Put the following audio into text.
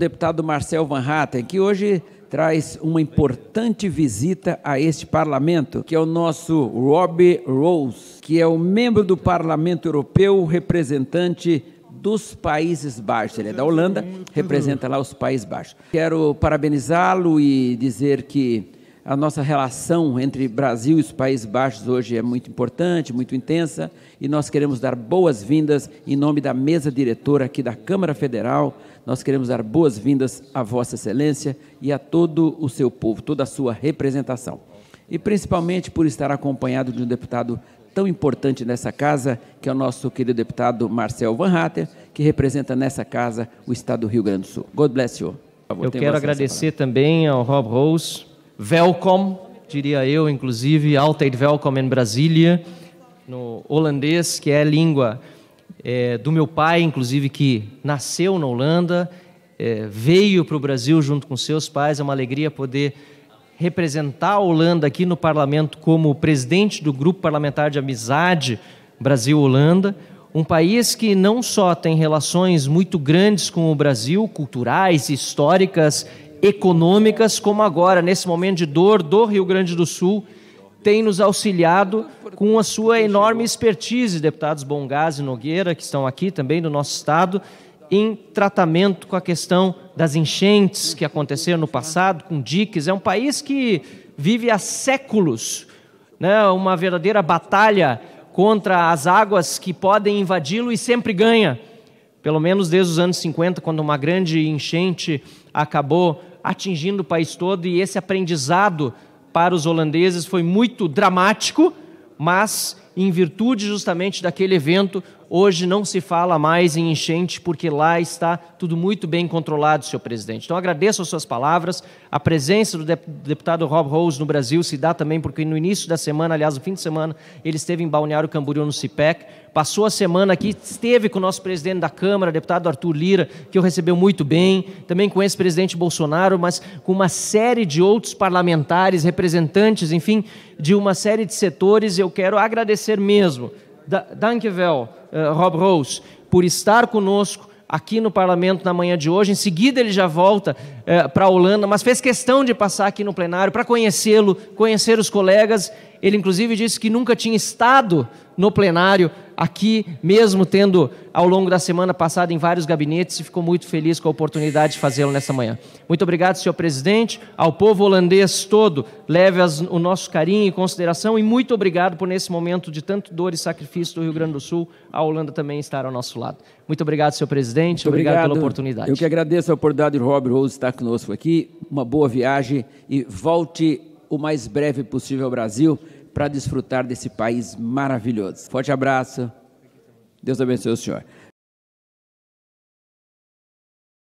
deputado Marcel Van Hatten, que hoje traz uma importante visita a este parlamento, que é o nosso Rob Rose, que é o membro do Parlamento Europeu, representante dos Países Baixos. Ele é da Holanda, representa lá os Países Baixos. Quero parabenizá-lo e dizer que a nossa relação entre Brasil e os Países Baixos hoje é muito importante, muito intensa, e nós queremos dar boas-vindas em nome da mesa diretora aqui da Câmara Federal. Nós queremos dar boas-vindas a Vossa Excelência e a todo o seu povo, toda a sua representação. E principalmente por estar acompanhado de um deputado tão importante nessa casa, que é o nosso querido deputado Marcel Van Hatter, que representa nessa casa o Estado do Rio Grande do Sul. God bless you. Favor, Eu quero agradecer também ao Rob Rose welcome, diria eu, inclusive, Altijd Welcome em Brasília, no holandês, que é a língua é, do meu pai, inclusive, que nasceu na Holanda, é, veio para o Brasil junto com seus pais. É uma alegria poder representar a Holanda aqui no parlamento como presidente do grupo parlamentar de amizade Brasil-Holanda. Um país que não só tem relações muito grandes com o Brasil, culturais, históricas econômicas, como agora, nesse momento de dor do Rio Grande do Sul, tem nos auxiliado com a sua enorme expertise, deputados Bongás e Nogueira, que estão aqui também do nosso Estado, em tratamento com a questão das enchentes que aconteceram no passado, com diques. É um país que vive há séculos né, uma verdadeira batalha contra as águas que podem invadi-lo e sempre ganha. Pelo menos desde os anos 50, quando uma grande enchente acabou atingindo o país todo e esse aprendizado para os holandeses foi muito dramático, mas em virtude justamente daquele evento, Hoje não se fala mais em enchente, porque lá está tudo muito bem controlado, senhor presidente. Então agradeço as suas palavras. A presença do deputado Rob Rose no Brasil se dá também porque no início da semana, aliás, no fim de semana, ele esteve em Balneário Camboriú no CIPEC. Passou a semana aqui, esteve com o nosso presidente da Câmara, deputado Arthur Lira, que o recebeu muito bem, também com o presidente Bolsonaro, mas com uma série de outros parlamentares, representantes, enfim, de uma série de setores. Eu quero agradecer mesmo Dankjewel, eh, Rob Rose, por estar conosco aqui no parlamento na manhã de hoje. Em seguida, ele já volta eh, para a Holanda, mas fez questão de passar aqui no plenário para conhecê-lo, conhecer os colegas. Ele, inclusive, disse que nunca tinha estado no plenário aqui mesmo, tendo ao longo da semana passada em vários gabinetes, e ficou muito feliz com a oportunidade de fazê-lo nessa manhã. Muito obrigado, senhor presidente, ao povo holandês todo, leve as, o nosso carinho e consideração, e muito obrigado por nesse momento de tanto dor e sacrifício do Rio Grande do Sul, a Holanda também estar ao nosso lado. Muito obrigado, senhor presidente, obrigado, obrigado, pela oportunidade. Eu que agradeço a oportunidade de Robert Rose estar conosco aqui, uma boa viagem e volte o mais breve possível ao Brasil para desfrutar desse país maravilhoso. Forte abraço. Deus abençoe o senhor.